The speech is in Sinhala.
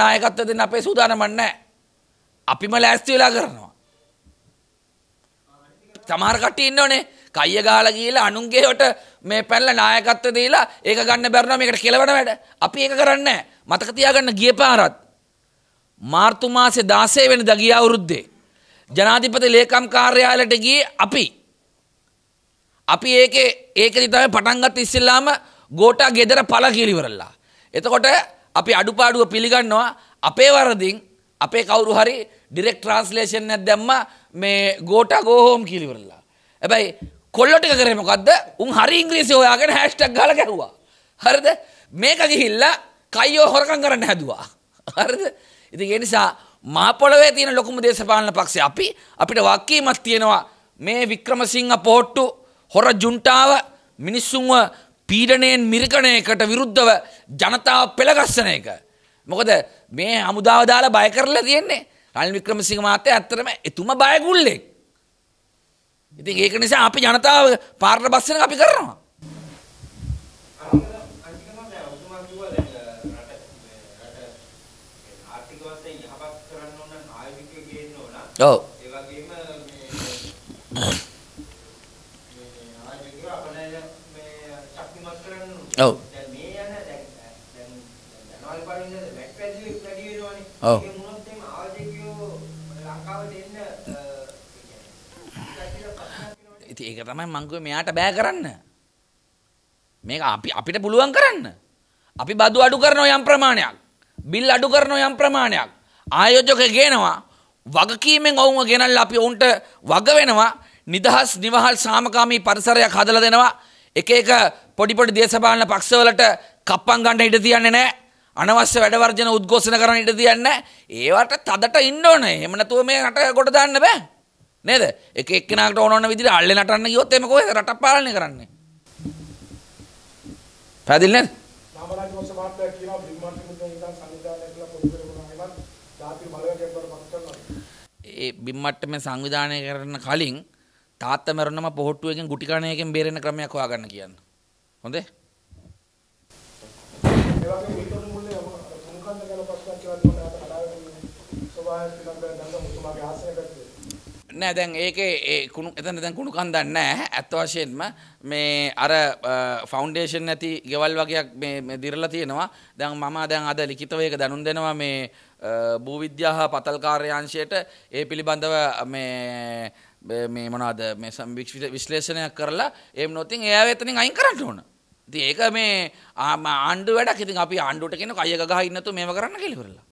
නායකත්ව දෙන්න අපේ සූදානමක් නැහැ. අපිම ලෑස්ති වෙලා කරනවා. සමහර කට්ටිය ඉන්නෝනේ කය ගහලා ගිහලා අනුන්ගේ යට මේ පැනලා නායකත්ව දීලා ඒක ගන්න බැරි නම් මේකට කෙලවන වැඩ. අපි ඒක කරන්නේ නැහැ. මතක තියාගන්න ගිය පාරත් මාර්තු මාසේ 16 වෙනිදා ගිය අවුරුද්දේ ජනාධිපති ලේකම් කාර්යාලයට ගියේ අපි. අපි ඒකේ ඒකෙදි තමයි පටන් ගත්තේ ඉස්සෙල්ලාම ගෝටා ගෙදර පළ කියලා ඉවරලා. එතකොට අපි අඩුපාඩුව පිළිගන්නවා අපේ වරදින් අපේ කවුරු හරි ඩිරෙක්ට් ට්‍රාන්ස්ලේෂන් එකක් දැම්ම මේ ගෝටා ගෝ හෝම් කියලා ඉවරලා. හැබැයි කොල්ලෝ ටික කරේ මොකද්ද? උන් හරි ඉංග්‍රීසි හොයාගෙන හැෂ්ටැග් ගහලා ගැහුවා. හරිද? මේක ගිහිල්ලා කයියෝ හොරකම් කරන්න හැදුවා. හරිද? ඉතින් ඒ නිසා මාපොළවේ තියෙන ලොකුම දේශපාලන පක්ෂය අපි අපිට වක්කීමක් තියෙනවා මේ වික්‍රමසිංහ පොට්ටු හොර ජුන්ටාව මිනිස්සුන්ව පීඩනයෙන් මිරිකණයකට විරුද්ධව ජනතාව පෙළගස්සන එක. මොකද මේ හමුදාවදාලා බය කරලා තියෙන්නේ රනිල් වික්‍රමසිංහ මහත්තයා ඇත්තටම එතුම බයගුල්ලෙක්. ඉතින් ඒක නිසා අපි ජනතාව පාරට බස්සන අපි කරනවා. ඔව්. Oh. දැන් මේ යන දැන් දැන් ජනවාරි පළවෙනි ඉඳලා වැට් පැඩි වැඩි වෙනවනේ. ඔව්. Oh. ඒක මොනොත් එimhe ආවදේකියෝ ලංකාවට එන්න ඉතින් ඒක තමයි මං කිව්වේ මෙයාට බෑ කරන්න. මේක අපි අපිට පුළුවන් කරන්න. අපි බදු අඩු කරන යම් ප්‍රමාණයක්. බිල් අඩු කරන යම් ප්‍රමාණයක්. ආයෝජක ගේනවා. වගකීමෙන් ඔවුන්ව ගෙනල්ලා අපි ඔවුන්ට වග වෙනවා. නිදහස් නිවහල් සාමකාමී පරිසරයක් හදලා දෙනවා. එක එක පොඩිපොඩි දේශපාලන පක්ෂවලට කප්පන් ගන්න ඉඩ තියන්නේ නැහැ. අනවශ්‍ය වැඩවර්ජන උද්ඝෝෂණ කරන්න ඉඩ තියන්නේ ඒවට තදට ඉන්න ඕනේ. එහෙම නැතුව මේ රට කොට දාන්න බෑ. නේද? එක එක්කෙනාකට ඕන ඕන විදිහට අල්ලේ නටන්න ගියොත් එimhe කොහෙද රට පාලනය කරන්නේ? පැහැදිලි නේද? නාමරාජ මොස මාත්‍යා කියනවා බ්‍රිග්මන්ට් මුදෙන් ඉඳන් සංවිධානය කියලා පොදු කරගෙන ආවම ජාතික බලවේගයක් බවට පත් කරනවා. ඒ බිම්මට්ටම සංවිධානය කරන කලින් තාත්ත මැරුණම පොහොට්ටුවකින් ගුටි කණයකින් බේරෙන ක්‍රමයක් හොයාගන්න කියන්න. හොඳේ ඒ වගේ මේකෙන් මුල්ලේ මුංකන්ද ගැන ප්‍රශ්නයක් කියලා මට අත කඩාගෙන සෝවාන් පිළිබඳව දන්න මුතුමාගේ ආසනයකට නෑ දැන් ඒකේ ඒ කුණු එතන දැන් කුණු කන්දක් නෑ ඇත්ත වශයෙන්ම මේ අර ෆවුන්ඩේෂන් නැති ගෙවල් වගේක් මේ දිරලා තියෙනවා දැන් මම දැන් අද ලිඛිතව ඒක දැනුම් දෙනවා මේ භූවිද්‍යා හා පතල්කාර්යාංශයට ඒ පිළිබඳව මේ මේ මොනවාද මේ විශ්ලේෂණයක් කරලා එහෙම නැත්නම් එයාව එතනින් අයින් කරන්න ඕන ඉතින් ඒක මේ ආණ්ඩු වැඩක්. ඉතින් අපි ආණ්ඩුවට කියන කය ගහ ඉන්නතු මේව කරන්න කියලා ඉවරලා.